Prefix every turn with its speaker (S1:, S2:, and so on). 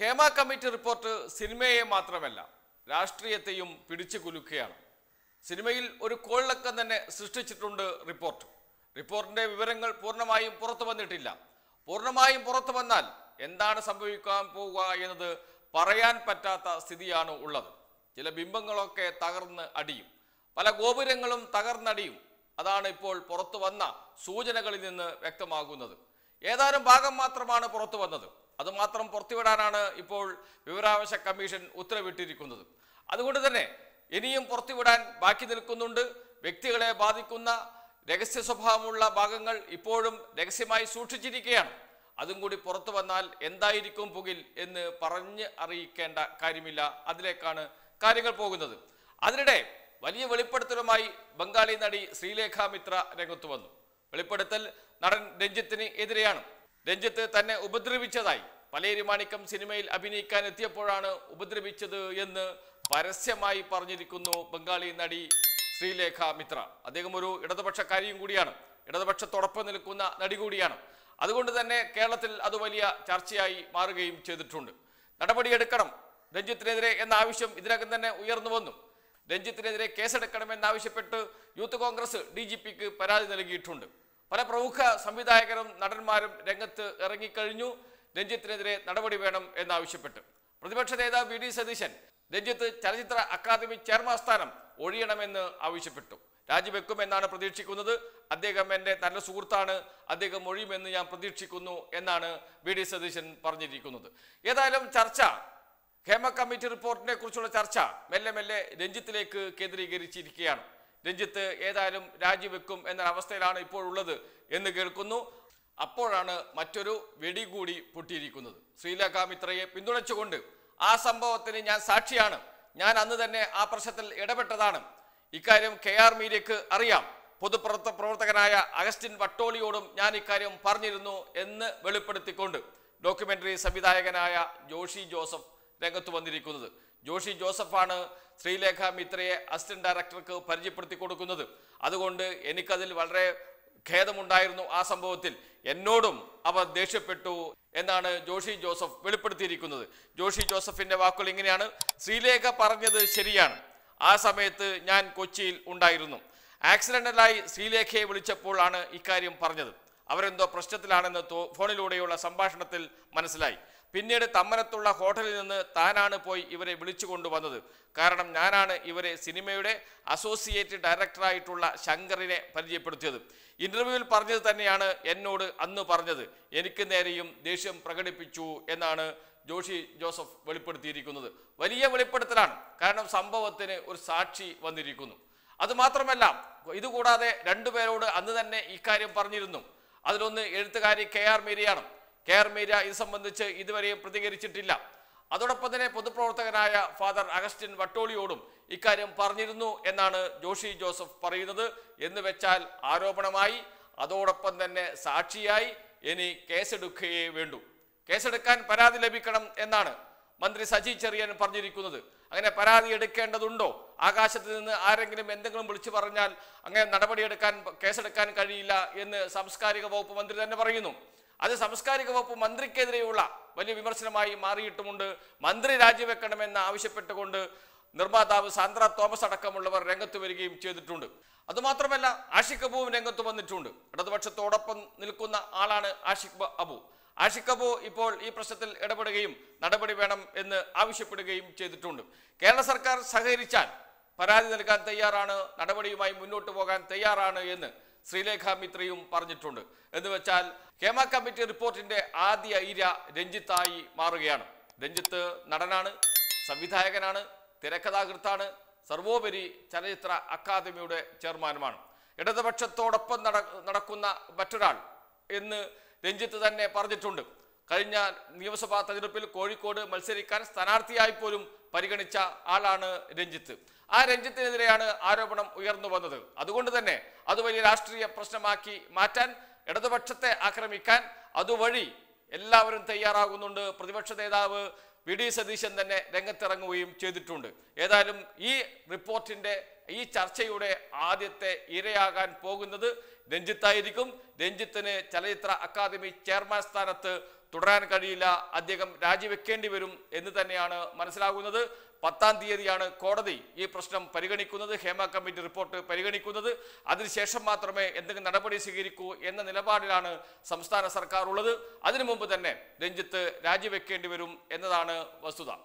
S1: Hema committee report സിനിമയെ മാത്രമല്ല രാഷ്ട്രീയത്തെയും പിടിച്ചു കുലുക്കുകയാണ് സിനിമയിൽ ഒരു കോളിളക്കം തന്നെ സൃഷ്ടിച്ചിട്ടുണ്ട് റിപ്പോർട്ട് റിപ്പോർട്ടിന്റെ വിവരങ്ങൾ പൂർണ്ണമായും പുറത്തു വന്നിട്ടില്ല പൂർണ്ണമായും പുറത്തു വന്നാൽ എന്താണ് സംഭവിക്കാൻ പോവുക എന്നത് പറയാൻ പറ്റാത്ത സ്ഥിതിയാണ് ഉള്ളത് ചില ബിംബങ്ങളൊക്കെ തകർന്ന് അടിയും പല ഗോപുരങ്ങളും തകർന്നടിയും അതാണ് ഇപ്പോൾ പുറത്തു വന്ന സൂചനകളിൽ നിന്ന് വ്യക്തമാകുന്നത് ഏതാനും ഭാഗം മാത്രമാണ് പുറത്തു വന്നത് അതുമാത്രം പുറത്തുവിടാനാണ് ഇപ്പോൾ വിവരാവകാശ കമ്മീഷൻ ഉത്തരവിട്ടിരിക്കുന്നത് അതുകൊണ്ട് തന്നെ ഇനിയും പുറത്തുവിടാൻ ബാക്കി നിൽക്കുന്നുണ്ട് വ്യക്തികളെ ബാധിക്കുന്ന രഹസ്യ സ്വഭാവമുള്ള ഭാഗങ്ങൾ ഇപ്പോഴും രഹസ്യമായി സൂക്ഷിച്ചിരിക്കുകയാണ് അതും കൂടി പുറത്തു വന്നാൽ എന്തായിരിക്കും പുകിൽ എന്ന് പറഞ്ഞ് അറിയിക്കേണ്ട കാര്യമില്ല അതിലേക്കാണ് കാര്യങ്ങൾ പോകുന്നത് അതിനിടെ വലിയ വെളിപ്പെടുത്തലുമായി ബംഗാളി നടി ശ്രീലേഖ മിത്ര രംഗത്ത് വന്നു വെളിപ്പെടുത്തൽ നടൻ രഞ്ജിത്തിന് എതിരെയാണ് രഞ്ജിത്ത് തന്നെ ഉപദ്രവിച്ചതായി പലേരി മാണിക്കം സിനിമയിൽ അഭിനയിക്കാൻ എത്തിയപ്പോഴാണ് ഉപദ്രവിച്ചത് എന്ന് പരസ്യമായി പറഞ്ഞിരിക്കുന്നു ബംഗാളി നടി ശ്രീലേഖ മിത്ര അദ്ദേഹം ഒരു ഇടതുപക്ഷക്കാരിയും കൂടിയാണ് ഇടതുപക്ഷത്തോടൊപ്പം നിൽക്കുന്ന നടി കൂടിയാണ് അതുകൊണ്ട് തന്നെ കേരളത്തിൽ അത് വലിയ ചർച്ചയായി മാറുകയും ചെയ്തിട്ടുണ്ട് നടപടിയെടുക്കണം രഞ്ജിത്തിനെതിരെ എന്ന ആവശ്യം ഇതിനകം തന്നെ ഉയർന്നു വന്നു രഞ്ജിത്തിനെതിരെ കേസെടുക്കണമെന്നാവശ്യപ്പെട്ട് യൂത്ത് കോൺഗ്രസ് ഡി ജി പിക്ക് പരാതി നൽകിയിട്ടുണ്ട് പല പ്രമുഖ സംവിധായകരും നടന്മാരും രംഗത്ത് ഇറങ്ങിക്കഴിഞ്ഞു രഞ്ജിത്തിനെതിരെ നടപടി വേണം എന്നാവശ്യപ്പെട്ട് പ്രതിപക്ഷ നേതാവ് വി ഡി സതീശൻ രഞ്ജിത്ത് ചലച്ചിത്ര അക്കാദമി ചെയർമാൻ സ്ഥാനം ഒഴിയണമെന്ന് ആവശ്യപ്പെട്ടു രാജിവെക്കുമെന്നാണ് പ്രതീക്ഷിക്കുന്നത് അദ്ദേഹം എൻ്റെ നല്ല സുഹൃത്താണ് അദ്ദേഹം ഒഴിയുമെന്ന് ഞാൻ പ്രതീക്ഷിക്കുന്നു എന്നാണ് വി ഡി സതീശൻ പറഞ്ഞിരിക്കുന്നത് ഏതായാലും ചർച്ച ഹേമ കമ്മിറ്റി റിപ്പോർട്ടിനെ കുറിച്ചുള്ള ചർച്ച മെല്ലെ മെല്ലെ രഞ്ജിത്തിലേക്ക് കേന്ദ്രീകരിച്ചിരിക്കുകയാണ് രഞ്ജിത്ത് ഏതായാലും രാജിവെക്കും എന്നൊരവസ്ഥയിലാണ് ഇപ്പോഴുള്ളത് എന്ന് കേൾക്കുന്നു അപ്പോഴാണ് മറ്റൊരു വെടി കൂടി പൊട്ടിയിരിക്കുന്നത് ശ്രീലേഖ മിത്രയെ പിന്തുണച്ചുകൊണ്ട് ആ സംഭവത്തിന് ഞാൻ സാക്ഷിയാണ് ഞാൻ അന്ന് തന്നെ ആ പ്രശ്നത്തിൽ ഇടപെട്ടതാണ് ഇക്കാര്യം കെ ആർ മീരയ്ക്ക് അറിയാം പൊതുപ്രവർത്ത പ്രവർത്തകനായ അഗസ്റ്റിൻ വട്ടോളിയോടും ഞാൻ ഇക്കാര്യം പറഞ്ഞിരുന്നു എന്ന് വെളിപ്പെടുത്തിക്കൊണ്ട് ഡോക്യുമെന്ററി സംവിധായകനായ ജോഷി ജോസഫ് രംഗത്ത് വന്നിരിക്കുന്നത് ജോഷി ജോസഫാണ് ശ്രീലേഖ മിത്രയെ അസിസ്റ്റന്റ് ഡയറക്ടർക്ക് പരിചയപ്പെടുത്തി കൊടുക്കുന്നത് അതുകൊണ്ട് എനിക്കതിൽ വളരെ ഖേദമുണ്ടായിരുന്നു ആ സംഭവത്തിൽ എന്നോടും അവർ ദേഷ്യപ്പെട്ടു എന്നാണ് ജോഷി ജോസഫ് വെളിപ്പെടുത്തിയിരിക്കുന്നത് ജോഷി ജോസഫിന്റെ വാക്കുകൾ ഇങ്ങനെയാണ് ശ്രീലേഖ പറഞ്ഞത് ശരിയാണ് ആ സമയത്ത് ഞാൻ കൊച്ചിയിൽ ഉണ്ടായിരുന്നു ആക്സിഡന്റലായി ശ്രീലേഖയെ വിളിച്ചപ്പോഴാണ് ഇക്കാര്യം പറഞ്ഞത് അവരെന്തോ പ്രശ്നത്തിലാണെന്ന് ഫോണിലൂടെയുള്ള സംഭാഷണത്തിൽ മനസ്സിലായി പിന്നീട് തമ്മനത്തുള്ള ഹോട്ടലിൽ നിന്ന് താനാണ് പോയി ഇവരെ വിളിച്ചു കൊണ്ടുവന്നത് കാരണം ഞാനാണ് ഇവരെ സിനിമയുടെ അസോസിയേറ്റ് ഡയറക്ടറായിട്ടുള്ള ശങ്കറിനെ പരിചയപ്പെടുത്തിയത് ഇന്റർവ്യൂവിൽ പറഞ്ഞത് തന്നെയാണ് എന്നോട് അന്ന് പറഞ്ഞത് എനിക്ക് നേരെയും ദേഷ്യം പ്രകടിപ്പിച്ചു എന്നാണ് ജോഷി ജോസഫ് വെളിപ്പെടുത്തിയിരിക്കുന്നത് വലിയ വെളിപ്പെടുത്തലാണ് കാരണം സംഭവത്തിന് ഒരു സാക്ഷി വന്നിരിക്കുന്നു അതുമാത്രമല്ല ഇതുകൂടാതെ രണ്ടുപേരോട് അന്ന് തന്നെ ഇക്കാര്യം പറഞ്ഞിരുന്നു അതിലൊന്ന് എഴുത്തുകാരി കെ ആർ മീരിയാണ് കെയർ മീര ഇത് സംബന്ധിച്ച് ഇതുവരെയും പ്രതികരിച്ചിട്ടില്ല അതോടൊപ്പം തന്നെ പൊതുപ്രവർത്തകനായ ഫാദർ അഗസ്റ്റിൻ വട്ടോളിയോടും ഇക്കാര്യം പറഞ്ഞിരുന്നു എന്നാണ് ജോഷി ജോസഫ് പറയുന്നത് എന്ന് വെച്ചാൽ ആരോപണമായി അതോടൊപ്പം തന്നെ സാക്ഷിയായി ഇനി കേസെടുക്കുകയേ വേണ്ടു കേസെടുക്കാൻ പരാതി ലഭിക്കണം എന്നാണ് മന്ത്രി സജി ചെറിയൻ പറഞ്ഞിരിക്കുന്നത് അങ്ങനെ പരാതി എടുക്കേണ്ടതുണ്ടോ ആകാശത്ത് നിന്ന് ആരെങ്കിലും എന്തെങ്കിലും വിളിച്ചു പറഞ്ഞാൽ അങ്ങനെ നടപടിയെടുക്കാൻ കേസെടുക്കാൻ കഴിയില്ല എന്ന് സാംസ്കാരിക വകുപ്പ് മന്ത്രി തന്നെ പറയുന്നു അത് സാംസ്കാരിക വകുപ്പ് മന്ത്രിക്കെതിരെയുള്ള വലിയ വിമർശനമായി മാറിയിട്ടുമുണ്ട് മന്ത്രി രാജിവെക്കണമെന്ന് ആവശ്യപ്പെട്ടുകൊണ്ട് നിർമ്മാതാവ് സാന്ദ്ര തോമസ് അടക്കമുള്ളവർ രംഗത്ത് വരികയും ചെയ്തിട്ടുണ്ട് അതുമാത്രമല്ല ആഷിഖ് അബുവും രംഗത്ത് വന്നിട്ടുണ്ട് ഇടതുപക്ഷത്തോടൊപ്പം നിൽക്കുന്ന ആളാണ് ആഷിഖ് അബു ആഷിഖ് അബു ഇപ്പോൾ ഈ പ്രശ്നത്തിൽ ഇടപെടുകയും നടപടി വേണം എന്ന് ആവശ്യപ്പെടുകയും ചെയ്തിട്ടുണ്ട് കേരള സർക്കാർ സഹകരിച്ചാൽ പരാതി നൽകാൻ തയ്യാറാണ് നടപടിയുമായി മുന്നോട്ട് പോകാൻ തയ്യാറാണ് എന്ന് ശ്രീലേഖ മിത്രയും പറഞ്ഞിട്ടുണ്ട് എന്ന് വെച്ചാൽ ഹേമ കമ്മിറ്റി റിപ്പോർട്ടിന്റെ ആദ്യ ഇര രഞ്ജിത്തായി മാറുകയാണ് രഞ്ജിത്ത് നടനാണ് സംവിധായകനാണ് തിരക്കഥാകൃത്താണ് സർവോപരി ചലച്ചിത്ര അക്കാദമിയുടെ ചെയർമാനുമാണ് ഇടതുപക്ഷത്തോടൊപ്പം നടക്കുന്ന മറ്റൊരാൾ എന്ന് രഞ്ജിത്ത് തന്നെ പറഞ്ഞിട്ടുണ്ട് കഴിഞ്ഞ നിയമസഭാ തെരഞ്ഞെടുപ്പിൽ കോഴിക്കോട് മത്സരിക്കാൻ സ്ഥാനാർത്ഥിയായി പോലും പരിഗണിച്ച ആളാണ് രഞ്ജിത്ത് ആ രഞ്ജിത്തിനെതിരെയാണ് ആരോപണം ഉയർന്നു വന്നത് അതുകൊണ്ട് തന്നെ അത് വലിയ രാഷ്ട്രീയ പ്രശ്നമാക്കി മാറ്റാൻ ഇടതുപക്ഷത്തെ ആക്രമിക്കാൻ അതുവഴി എല്ലാവരും തയ്യാറാകുന്നുണ്ട് പ്രതിപക്ഷ നേതാവ് വി ഡി സതീശൻ തന്നെ രംഗത്തിറങ്ങുകയും ചെയ്തിട്ടുണ്ട് ഏതായാലും ഈ റിപ്പോർട്ടിൻ്റെ ഈ ചർച്ചയുടെ ആദ്യത്തെ ഇരയാകാൻ പോകുന്നത് രഞ്ജിത്തായിരിക്കും രഞ്ജിത്തിന് ചലച്ചിത്ര അക്കാദമി ചെയർമാൻ സ്ഥാനത്ത് തുടരാൻ കഴിയില്ല അദ്ദേഹം രാജിവെക്കേണ്ടി വരും എന്ന് തന്നെയാണ് മനസ്സിലാകുന്നത് പത്താം തീയതിയാണ് കോടതി ഈ പ്രശ്നം പരിഗണിക്കുന്നത് ഹേമ കമ്മിറ്റി റിപ്പോർട്ട് പരിഗണിക്കുന്നത് അതിനുശേഷം മാത്രമേ എന്തെങ്കിലും നടപടി സ്വീകരിക്കൂ എന്ന നിലപാടിലാണ് സംസ്ഥാന സർക്കാർ ഉള്ളത് അതിനു മുമ്പ് തന്നെ രഞ്ജിത്ത് രാജിവെക്കേണ്ടി വരും എന്നതാണ് വസ്തുത